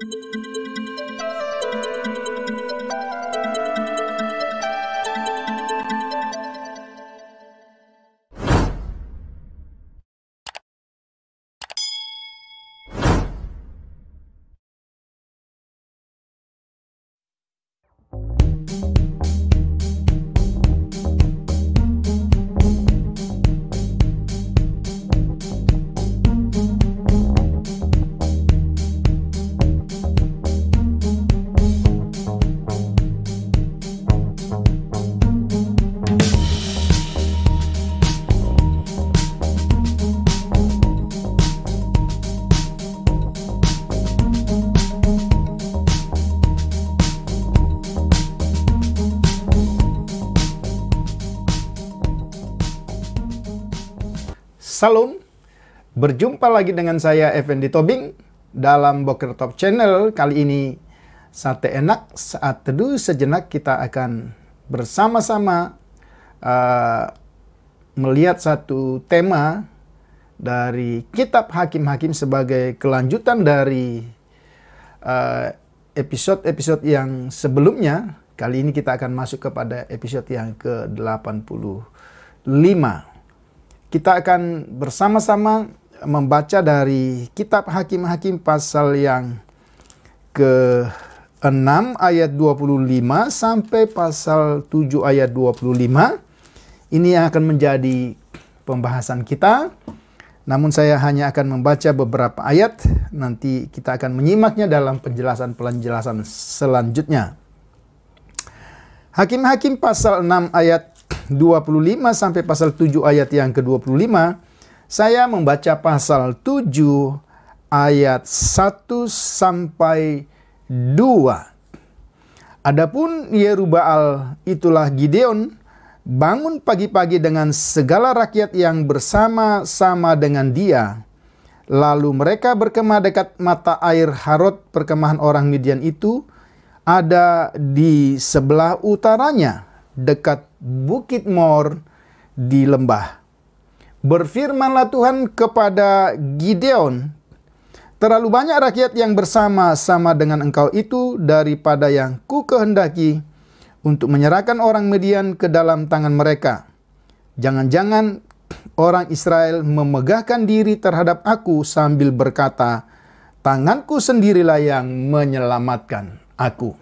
Thank you. Salam. Berjumpa lagi dengan saya Effendi Tobing dalam Boker Top Channel kali ini. Sate enak saat teduh sejenak kita akan bersama-sama uh, melihat satu tema dari kitab Hakim-hakim sebagai kelanjutan dari uh, episode-episode uh, yang sebelumnya. Kali ini kita akan masuk kepada episode yang ke-85. Kita akan bersama-sama membaca dari kitab Hakim-Hakim pasal yang ke-6 ayat 25 sampai pasal 7 ayat 25. Ini yang akan menjadi pembahasan kita. Namun saya hanya akan membaca beberapa ayat, nanti kita akan menyimaknya dalam penjelasan-penjelasan selanjutnya. Hakim-hakim pasal 6 ayat 25 sampai pasal 7 ayat yang ke-25, saya membaca pasal 7 ayat 1 sampai 2. Adapun Yerubaal itulah Gideon bangun pagi-pagi dengan segala rakyat yang bersama-sama dengan dia. Lalu mereka berkemah dekat mata air Harod perkemahan orang Midian itu ada di sebelah utaranya dekat Bukit Mor di lembah. Berfirmanlah Tuhan kepada Gideon, Terlalu banyak rakyat yang bersama-sama dengan engkau itu daripada yang ku kehendaki untuk menyerahkan orang Median ke dalam tangan mereka. Jangan-jangan orang Israel memegahkan diri terhadap aku sambil berkata, tanganku sendirilah yang menyelamatkan aku.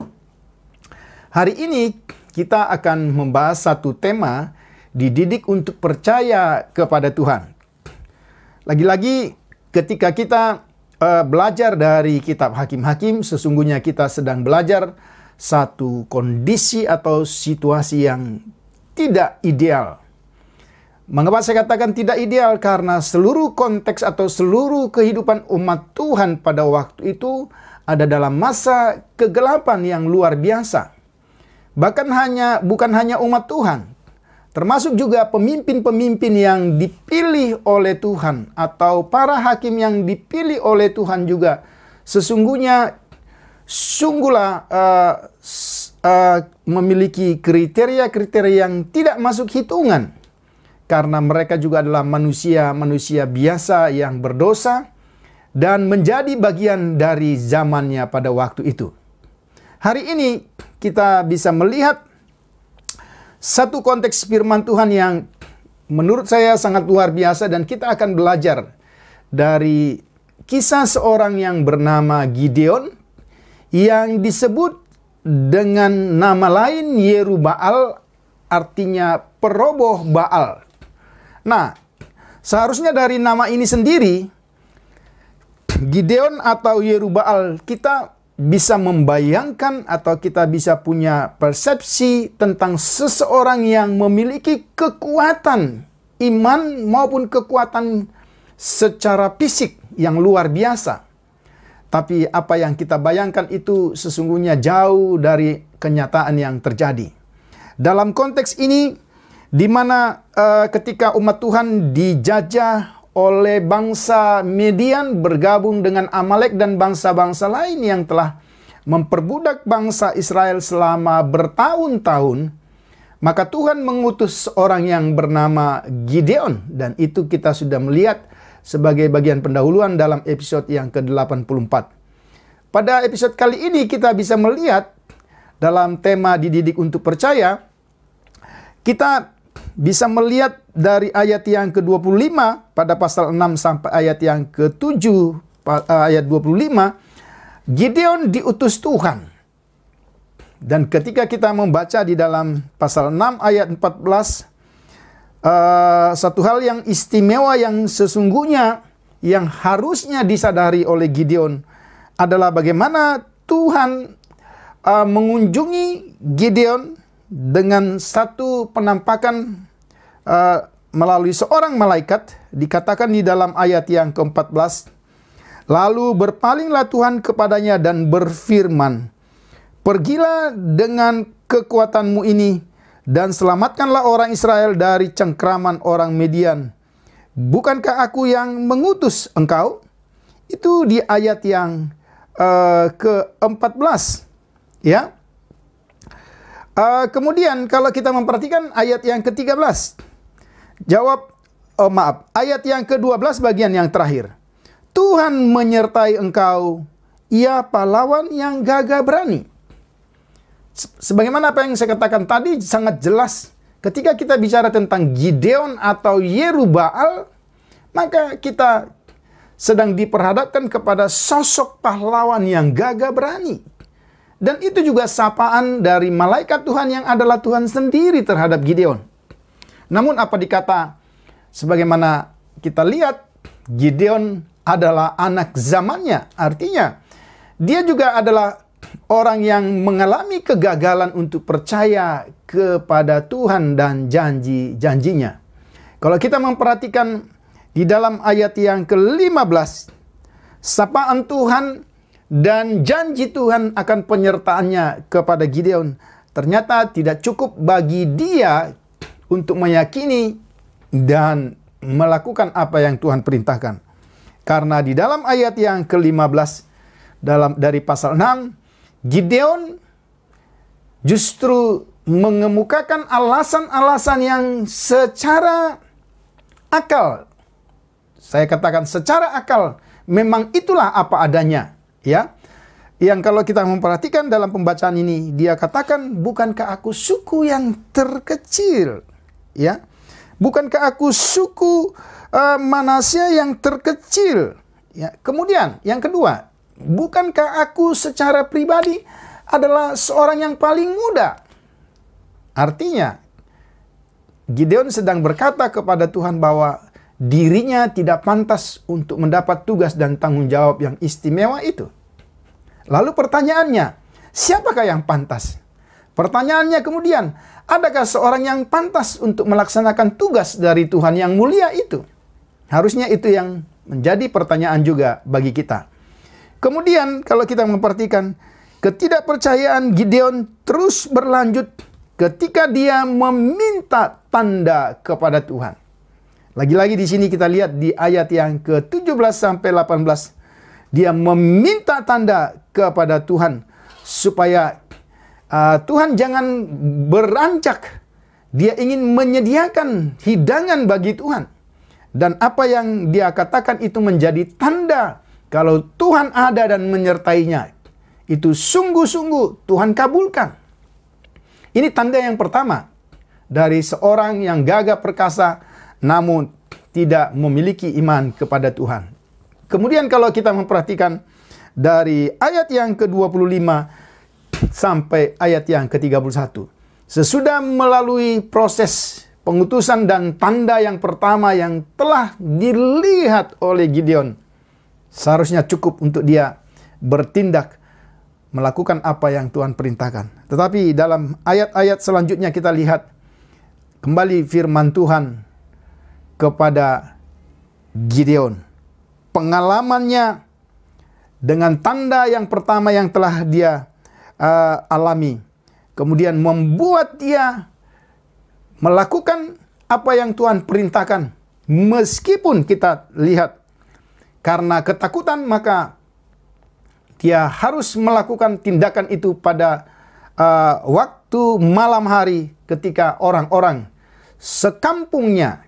Hari ini kita akan membahas satu tema dididik untuk percaya kepada Tuhan. Lagi-lagi ketika kita uh, belajar dari kitab Hakim-hakim sesungguhnya kita sedang belajar satu kondisi atau situasi yang tidak ideal. Mengapa saya katakan tidak ideal? Karena seluruh konteks atau seluruh kehidupan umat Tuhan pada waktu itu ada dalam masa kegelapan yang luar biasa. Bahkan hanya bukan hanya umat Tuhan, termasuk juga pemimpin-pemimpin yang dipilih oleh Tuhan atau para hakim yang dipilih oleh Tuhan juga sesungguhnya sungguhlah uh, uh, memiliki kriteria-kriteria yang tidak masuk hitungan karena mereka juga adalah manusia-manusia biasa yang berdosa dan menjadi bagian dari zamannya pada waktu itu. Hari ini kita bisa melihat satu konteks firman Tuhan yang menurut saya sangat luar biasa dan kita akan belajar dari kisah seorang yang bernama Gideon yang disebut dengan nama lain Yerubaal artinya peroboh Baal. Nah, seharusnya dari nama ini sendiri Gideon atau Yerubaal kita bisa membayangkan atau kita bisa punya persepsi tentang seseorang yang memiliki kekuatan iman maupun kekuatan secara fisik yang luar biasa. Tapi apa yang kita bayangkan itu sesungguhnya jauh dari kenyataan yang terjadi. Dalam konteks ini, di mana uh, ketika umat Tuhan dijajah oleh bangsa Median bergabung dengan Amalek dan bangsa-bangsa lain yang telah memperbudak bangsa Israel selama bertahun-tahun, maka Tuhan mengutus seorang yang bernama Gideon dan itu kita sudah melihat sebagai bagian pendahuluan dalam episode yang ke-84. Pada episode kali ini kita bisa melihat dalam tema dididik untuk percaya kita bisa melihat dari ayat yang ke-25 pada pasal 6 sampai ayat yang ke-7 eh, ayat 25 Gideon diutus Tuhan. Dan ketika kita membaca di dalam pasal 6 ayat 14 uh, eh, satu hal yang istimewa yang sesungguhnya yang harusnya disadari oleh Gideon adalah bagaimana Tuhan uh, mengunjungi Gideon dengan satu penampakan uh, melalui seorang malaikat dikatakan di dalam ayat yang ke-14 lalu berpalinglah Tuhan kepadanya dan berfirman pergilah dengan kekuatanmu ini dan selamatkanlah orang Israel dari cengkraman orang Median bukankah aku yang mengutus engkau itu di ayat yang uh, eh, ke-14 ya Uh, kemudian kalau kita memperhatikan ayat yang ke-13. Jawab, oh maaf, ayat yang ke-12 bagian yang terakhir. Tuhan menyertai engkau, ia pahlawan yang gagah berani. Sebagaimana apa yang saya katakan tadi sangat jelas. Ketika kita bicara tentang Gideon atau Yerubaal, maka kita sedang diperhadapkan kepada sosok pahlawan yang gagah berani. Dan itu juga sapaan dari malaikat Tuhan yang adalah Tuhan sendiri terhadap Gideon. Namun apa dikata sebagaimana kita lihat Gideon adalah anak zamannya. Artinya dia juga adalah orang yang mengalami kegagalan untuk percaya kepada Tuhan dan janji-janjinya. Kalau kita memperhatikan di dalam ayat yang ke-15 sapaan Tuhan dan janji Tuhan akan penyertaannya kepada Gideon ternyata tidak cukup bagi dia untuk meyakini dan melakukan apa yang Tuhan perintahkan. Karena di dalam ayat yang ke-15 dalam dari pasal 6 Gideon justru mengemukakan alasan-alasan yang secara akal saya katakan secara akal memang itulah apa adanya ya yang kalau kita memperhatikan dalam pembacaan ini dia katakan bukankah aku suku yang terkecil ya bukankah aku suku uh, Manasya yang terkecil ya kemudian yang kedua bukankah aku secara pribadi adalah seorang yang paling muda artinya Gideon sedang berkata kepada Tuhan bahwa dirinya tidak pantas untuk mendapat tugas dan tanggung jawab yang istimewa itu. Lalu pertanyaannya, siapakah yang pantas? Pertanyaannya kemudian, adakah seorang yang pantas untuk melaksanakan tugas dari Tuhan yang mulia itu? Harusnya itu yang menjadi pertanyaan juga bagi kita. Kemudian kalau kita memperhatikan, ketidakpercayaan Gideon terus berlanjut ketika dia meminta tanda kepada Tuhan. Lagi-lagi di sini kita lihat di ayat yang ke-17 sampai 18 dia meminta tanda kepada Tuhan supaya uh, Tuhan jangan berancak. Dia ingin menyediakan hidangan bagi Tuhan. Dan apa yang dia katakan itu menjadi tanda kalau Tuhan ada dan menyertainya. Itu sungguh-sungguh Tuhan kabulkan. Ini tanda yang pertama dari seorang yang gagah perkasa namun tidak memiliki iman kepada Tuhan. Kemudian kalau kita memperhatikan dari ayat yang ke-25 sampai ayat yang ke-31. Sesudah melalui proses pengutusan dan tanda yang pertama yang telah dilihat oleh Gideon, seharusnya cukup untuk dia bertindak melakukan apa yang Tuhan perintahkan. Tetapi dalam ayat-ayat selanjutnya kita lihat kembali firman Tuhan kepada Gideon. Pengalamannya dengan tanda yang pertama yang telah dia uh, alami, kemudian membuat dia melakukan apa yang Tuhan perintahkan, meskipun kita lihat karena ketakutan, maka dia harus melakukan tindakan itu pada uh, waktu malam hari ketika orang-orang sekampungnya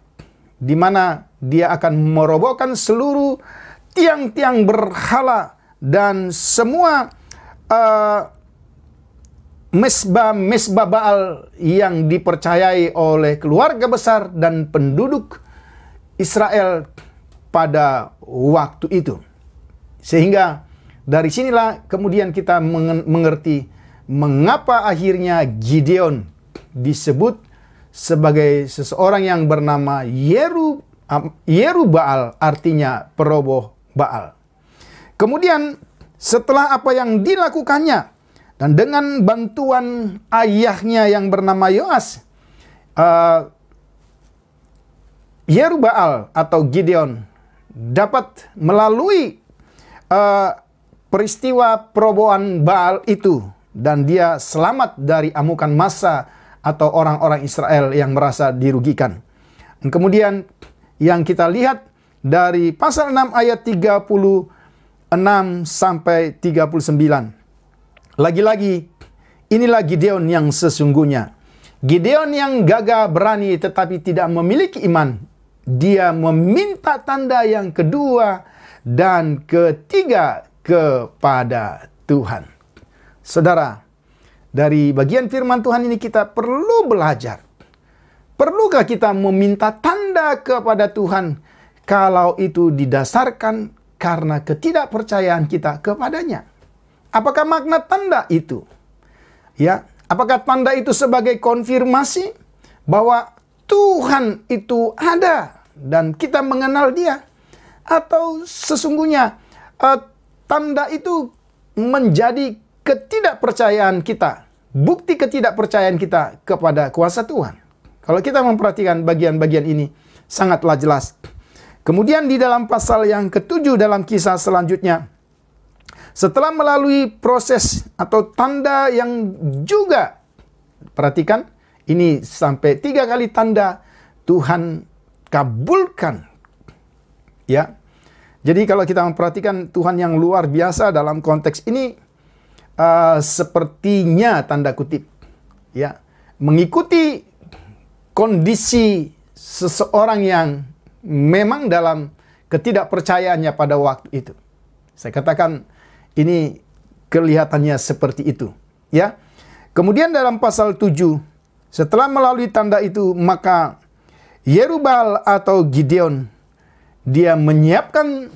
di mana dia akan merobohkan seluruh tiang-tiang berhala dan semua uh, mesbah-mesbah Baal yang dipercayai oleh keluarga besar dan penduduk Israel pada waktu itu. Sehingga dari sinilah kemudian kita mengerti mengapa akhirnya Gideon disebut sebagai seseorang yang bernama Yeru Yerubaal artinya peroboh Baal. Kemudian setelah apa yang dilakukannya dan dengan bantuan ayahnya yang bernama Yoas, uh, Yerubaal atau Gideon dapat melalui uh, peristiwa perobohan Baal itu dan dia selamat dari amukan massa atau orang-orang Israel yang merasa dirugikan. kemudian yang kita lihat dari pasal 6 ayat 36 sampai 39. Lagi-lagi inilah Gideon yang sesungguhnya. Gideon yang gagah berani tetapi tidak memiliki iman. Dia meminta tanda yang kedua dan ketiga kepada Tuhan. Saudara, dari bagian firman Tuhan ini kita perlu belajar. Perlukah kita meminta tanda kepada Tuhan kalau itu didasarkan karena ketidakpercayaan kita kepadanya? Apakah makna tanda itu? Ya, apakah tanda itu sebagai konfirmasi bahwa Tuhan itu ada dan kita mengenal Dia? Atau sesungguhnya uh, tanda itu menjadi ketidakpercayaan kita, bukti ketidakpercayaan kita kepada kuasa Tuhan. Kalau kita memperhatikan bagian-bagian ini sangatlah jelas. Kemudian di dalam pasal yang ketujuh dalam kisah selanjutnya, setelah melalui proses atau tanda yang juga, perhatikan, ini sampai tiga kali tanda Tuhan kabulkan. Ya, jadi kalau kita memperhatikan Tuhan yang luar biasa dalam konteks ini, uh, sepertinya tanda kutip ya mengikuti kondisi seseorang yang memang dalam ketidakpercayaannya pada waktu itu. Saya katakan ini kelihatannya seperti itu, ya. Kemudian dalam pasal 7 setelah melalui tanda itu maka Yerubal atau Gideon dia menyiapkan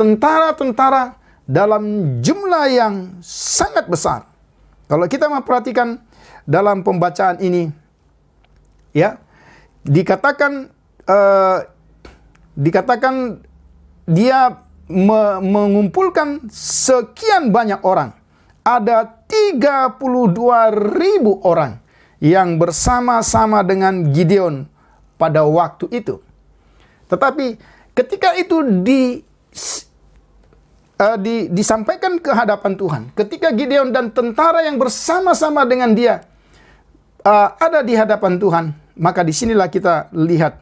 tentara-tentara dalam jumlah yang sangat besar. Kalau kita memperhatikan dalam pembacaan ini, ya dikatakan uh, dikatakan dia me mengumpulkan sekian banyak orang. Ada 32 ribu orang yang bersama-sama dengan Gideon pada waktu itu. Tetapi ketika itu di uh, di, disampaikan ke hadapan Tuhan. Ketika Gideon dan tentara yang bersama-sama dengan dia uh, ada di hadapan Tuhan, maka disinilah kita lihat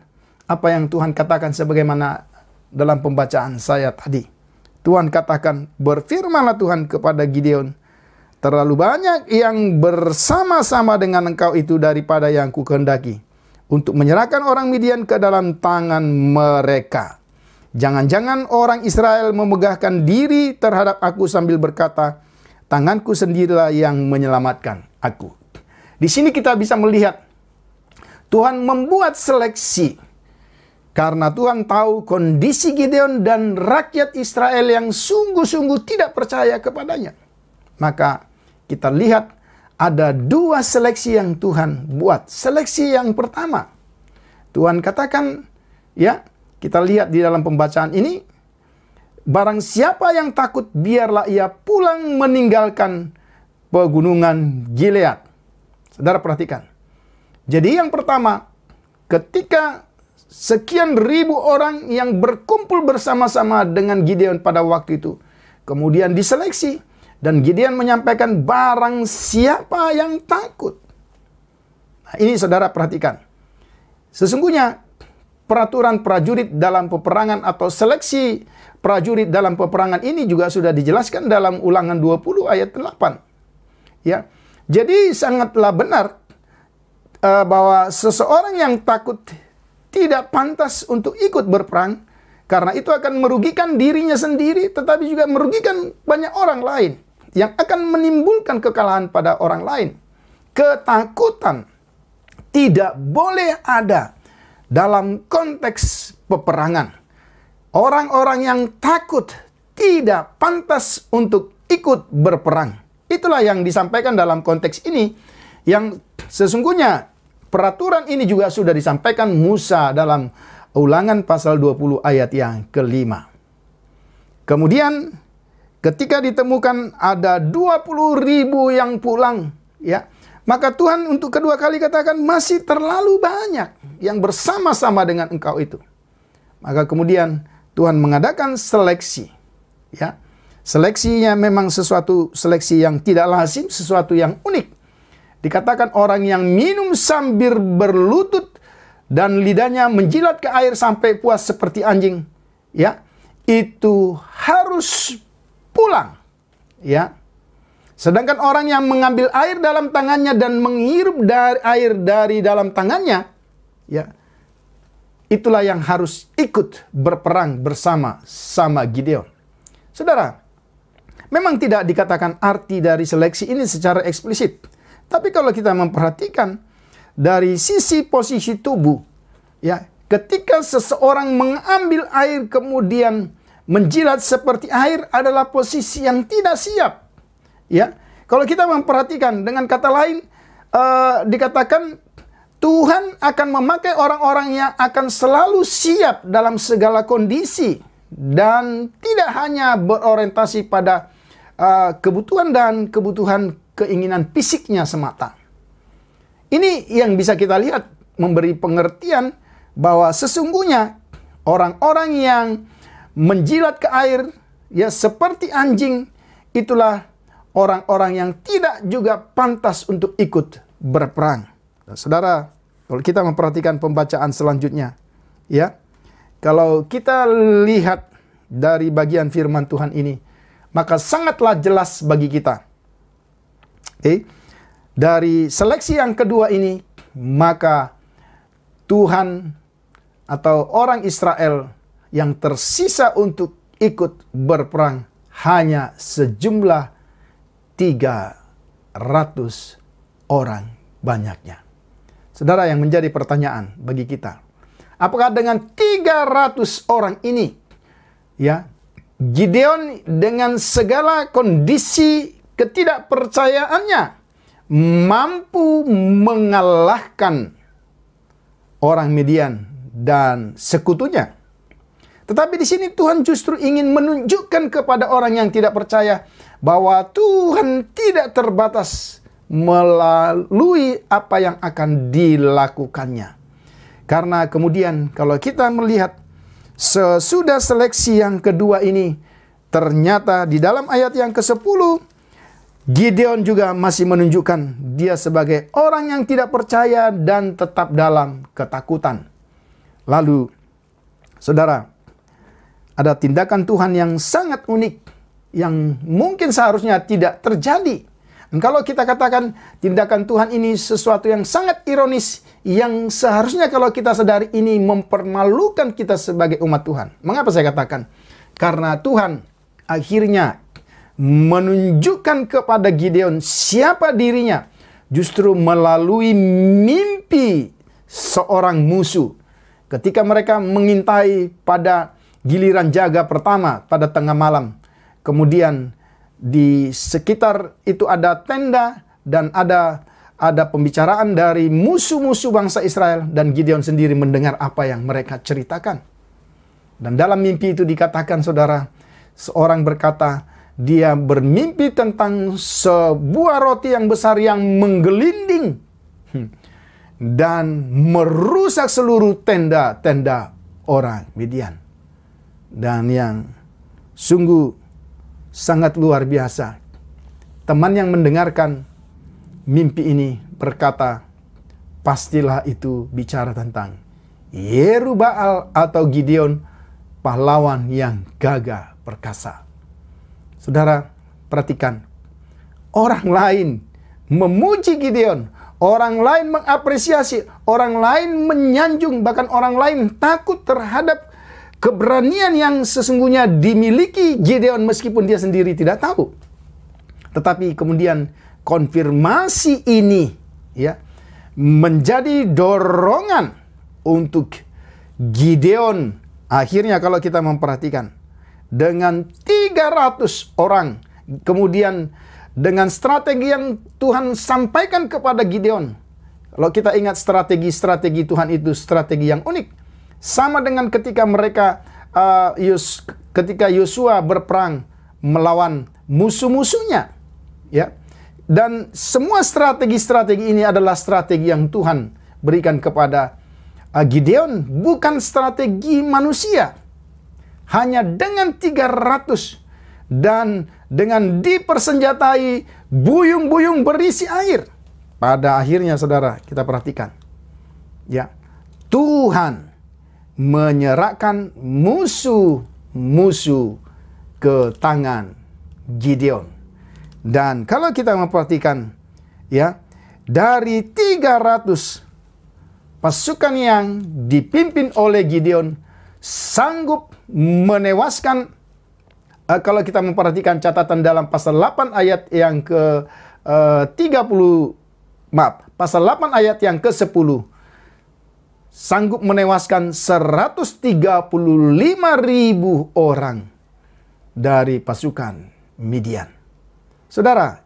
apa yang Tuhan katakan sebagaimana dalam pembacaan saya tadi. Tuhan katakan, berfirmanlah Tuhan kepada Gideon, terlalu banyak yang bersama-sama dengan engkau itu daripada yang ku untuk menyerahkan orang Midian ke dalam tangan mereka. Jangan-jangan orang Israel memegahkan diri terhadap aku sambil berkata, tanganku sendirilah yang menyelamatkan aku. Di sini kita bisa melihat Tuhan membuat seleksi karena Tuhan tahu kondisi Gideon dan rakyat Israel yang sungguh-sungguh tidak percaya kepadanya. Maka kita lihat ada dua seleksi yang Tuhan buat. Seleksi yang pertama, Tuhan katakan, ya, kita lihat di dalam pembacaan ini, barang siapa yang takut biarlah ia pulang meninggalkan pegunungan Gilead. Saudara perhatikan. Jadi yang pertama, ketika sekian ribu orang yang berkumpul bersama-sama dengan Gideon pada waktu itu, kemudian diseleksi dan Gideon menyampaikan barang siapa yang takut. Nah, ini saudara perhatikan. Sesungguhnya peraturan prajurit dalam peperangan atau seleksi prajurit dalam peperangan ini juga sudah dijelaskan dalam ulangan 20 ayat 8. Ya. Jadi sangatlah benar uh, bahwa seseorang yang takut tidak pantas untuk ikut berperang karena itu akan merugikan dirinya sendiri tetapi juga merugikan banyak orang lain yang akan menimbulkan kekalahan pada orang lain. Ketakutan tidak boleh ada dalam konteks peperangan. Orang-orang yang takut tidak pantas untuk ikut berperang. Itulah yang disampaikan dalam konteks ini yang sesungguhnya peraturan ini juga sudah disampaikan Musa dalam ulangan pasal 20 ayat yang kelima. Kemudian ketika ditemukan ada 20 ribu yang pulang ya maka Tuhan untuk kedua kali katakan masih terlalu banyak yang bersama-sama dengan engkau itu. Maka kemudian Tuhan mengadakan seleksi. Ya. Seleksinya memang sesuatu seleksi yang tidak lazim, sesuatu yang unik. Dikatakan orang yang minum sambil berlutut dan lidahnya menjilat ke air sampai puas seperti anjing, ya. Itu harus pulang. Ya. Sedangkan orang yang mengambil air dalam tangannya dan menghirup dari air dari dalam tangannya, ya, itulah yang harus ikut berperang bersama sama Gideon. Saudara, memang tidak dikatakan arti dari seleksi ini secara eksplisit. Tapi kalau kita memperhatikan dari sisi posisi tubuh, ya, ketika seseorang mengambil air kemudian menjilat seperti air adalah posisi yang tidak siap Ya, kalau kita memperhatikan dengan kata lain uh, dikatakan Tuhan akan memakai orang-orang yang akan selalu siap dalam segala kondisi dan tidak hanya berorientasi pada uh, kebutuhan dan kebutuhan keinginan fisiknya semata. Ini yang bisa kita lihat memberi pengertian bahwa sesungguhnya orang-orang yang menjilat ke air ya seperti anjing itulah orang-orang yang tidak juga pantas untuk ikut berperang. Nah, saudara, kalau kita memperhatikan pembacaan selanjutnya, ya. Kalau kita lihat dari bagian firman Tuhan ini, maka sangatlah jelas bagi kita. Eh, dari seleksi yang kedua ini, maka Tuhan atau orang Israel yang tersisa untuk ikut berperang hanya sejumlah 300 orang banyaknya. Saudara yang menjadi pertanyaan bagi kita, apakah dengan tiga ratus orang ini ya Gideon dengan segala kondisi ketidakpercayaannya mampu mengalahkan orang Midian dan sekutunya tetapi di sini Tuhan justru ingin menunjukkan kepada orang yang tidak percaya bahwa Tuhan tidak terbatas melalui apa yang akan dilakukannya. Karena kemudian kalau kita melihat sesudah seleksi yang kedua ini, ternyata di dalam ayat yang ke-10 Gideon juga masih menunjukkan dia sebagai orang yang tidak percaya dan tetap dalam ketakutan. Lalu, saudara, ada tindakan Tuhan yang sangat unik, yang mungkin seharusnya tidak terjadi. Dan kalau kita katakan tindakan Tuhan ini sesuatu yang sangat ironis, yang seharusnya kalau kita sadari ini mempermalukan kita sebagai umat Tuhan. Mengapa saya katakan? Karena Tuhan akhirnya menunjukkan kepada Gideon siapa dirinya justru melalui mimpi seorang musuh. Ketika mereka mengintai pada giliran jaga pertama pada tengah malam. Kemudian di sekitar itu ada tenda dan ada ada pembicaraan dari musuh-musuh bangsa Israel dan Gideon sendiri mendengar apa yang mereka ceritakan. Dan dalam mimpi itu dikatakan saudara, seorang berkata, dia bermimpi tentang sebuah roti yang besar yang menggelinding hmm. dan merusak seluruh tenda-tenda orang Midian dan yang sungguh sangat luar biasa. Teman yang mendengarkan mimpi ini berkata, pastilah itu bicara tentang Yerubaal atau Gideon, pahlawan yang gagah perkasa. Saudara, perhatikan. Orang lain memuji Gideon, orang lain mengapresiasi, orang lain menyanjung, bahkan orang lain takut terhadap keberanian yang sesungguhnya dimiliki Gideon meskipun dia sendiri tidak tahu. Tetapi kemudian konfirmasi ini ya menjadi dorongan untuk Gideon akhirnya kalau kita memperhatikan dengan 300 orang kemudian dengan strategi yang Tuhan sampaikan kepada Gideon. Kalau kita ingat strategi-strategi Tuhan itu strategi yang unik sama dengan ketika mereka uh, Yus, ketika Yosua berperang melawan musuh-musuhnya, ya. Dan semua strategi-strategi ini adalah strategi yang Tuhan berikan kepada uh, Gideon, bukan strategi manusia. Hanya dengan 300 dan dengan dipersenjatai buyung-buyung berisi air. Pada akhirnya saudara, kita perhatikan. Ya, Tuhan menyerahkan musuh-musuh ke tangan Gideon. Dan kalau kita memperhatikan ya, dari 300 pasukan yang dipimpin oleh Gideon sanggup menewaskan uh, kalau kita memperhatikan catatan dalam pasal 8 ayat yang ke eh, uh, 30 maaf, pasal 8 ayat yang ke-10 sanggup menewaskan 135 ribu orang dari pasukan Midian. Saudara,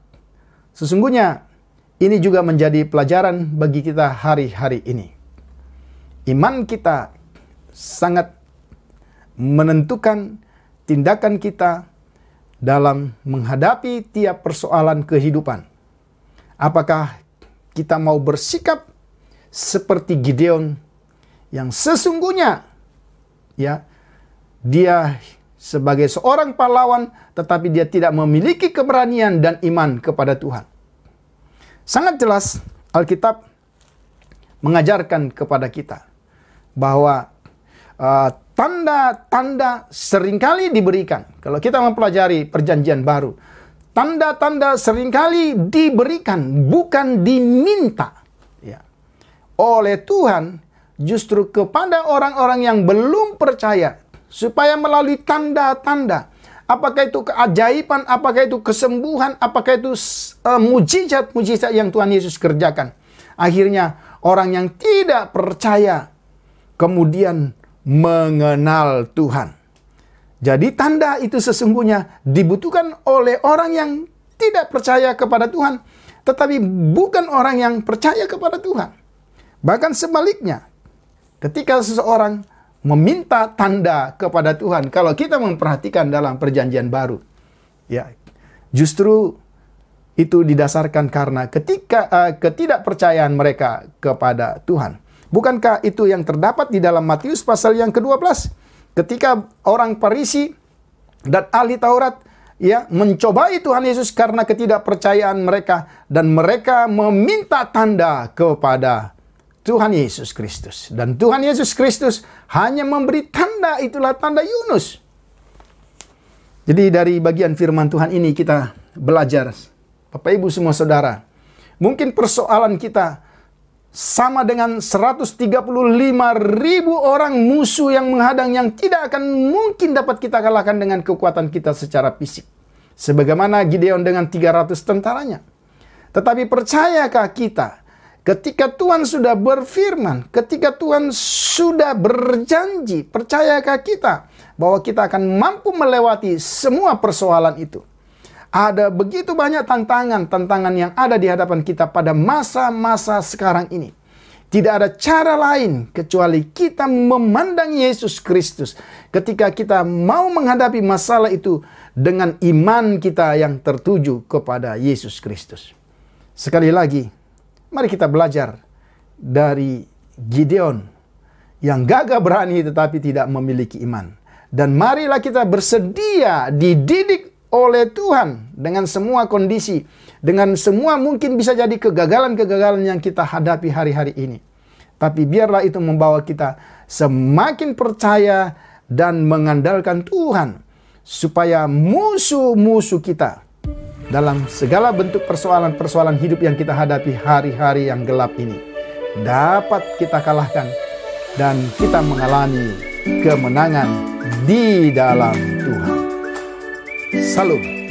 sesungguhnya ini juga menjadi pelajaran bagi kita hari-hari ini. Iman kita sangat menentukan tindakan kita dalam menghadapi tiap persoalan kehidupan. Apakah kita mau bersikap seperti Gideon yang sesungguhnya ya dia sebagai seorang pahlawan tetapi dia tidak memiliki keberanian dan iman kepada Tuhan. Sangat jelas Alkitab mengajarkan kepada kita bahwa tanda uh, tanda-tanda seringkali diberikan. Kalau kita mempelajari perjanjian baru, tanda-tanda seringkali diberikan bukan diminta ya, oleh Tuhan justru kepada orang-orang yang belum percaya supaya melalui tanda-tanda apakah itu keajaiban, apakah itu kesembuhan, apakah itu eh, mujizat-mujizat yang Tuhan Yesus kerjakan. Akhirnya orang yang tidak percaya kemudian mengenal Tuhan. Jadi tanda itu sesungguhnya dibutuhkan oleh orang yang tidak percaya kepada Tuhan, tetapi bukan orang yang percaya kepada Tuhan. Bahkan sebaliknya, ketika seseorang meminta tanda kepada Tuhan, kalau kita memperhatikan dalam perjanjian baru, ya justru itu didasarkan karena ketika uh, ketidakpercayaan mereka kepada Tuhan. Bukankah itu yang terdapat di dalam Matius pasal yang ke-12? Ketika orang Parisi dan ahli Taurat ya mencobai Tuhan Yesus karena ketidakpercayaan mereka dan mereka meminta tanda kepada Tuhan Yesus Kristus. Dan Tuhan Yesus Kristus hanya memberi tanda, itulah tanda Yunus. Jadi dari bagian firman Tuhan ini kita belajar. Bapak Ibu semua saudara, mungkin persoalan kita sama dengan 135 ribu orang musuh yang menghadang yang tidak akan mungkin dapat kita kalahkan dengan kekuatan kita secara fisik. Sebagaimana Gideon dengan 300 tentaranya. Tetapi percayakah kita Ketika Tuhan sudah berfirman, ketika Tuhan sudah berjanji, percayakah kita bahwa kita akan mampu melewati semua persoalan itu? Ada begitu banyak tantangan-tantangan yang ada di hadapan kita pada masa-masa sekarang ini. Tidak ada cara lain kecuali kita memandang Yesus Kristus ketika kita mau menghadapi masalah itu dengan iman kita yang tertuju kepada Yesus Kristus. Sekali lagi, Mari kita belajar dari Gideon yang gagah berani tetapi tidak memiliki iman. Dan marilah kita bersedia dididik oleh Tuhan dengan semua kondisi, dengan semua mungkin bisa jadi kegagalan-kegagalan yang kita hadapi hari-hari ini. Tapi biarlah itu membawa kita semakin percaya dan mengandalkan Tuhan supaya musuh-musuh kita dalam segala bentuk persoalan-persoalan hidup yang kita hadapi hari-hari yang gelap ini dapat kita kalahkan dan kita mengalami kemenangan di dalam Tuhan. Salam.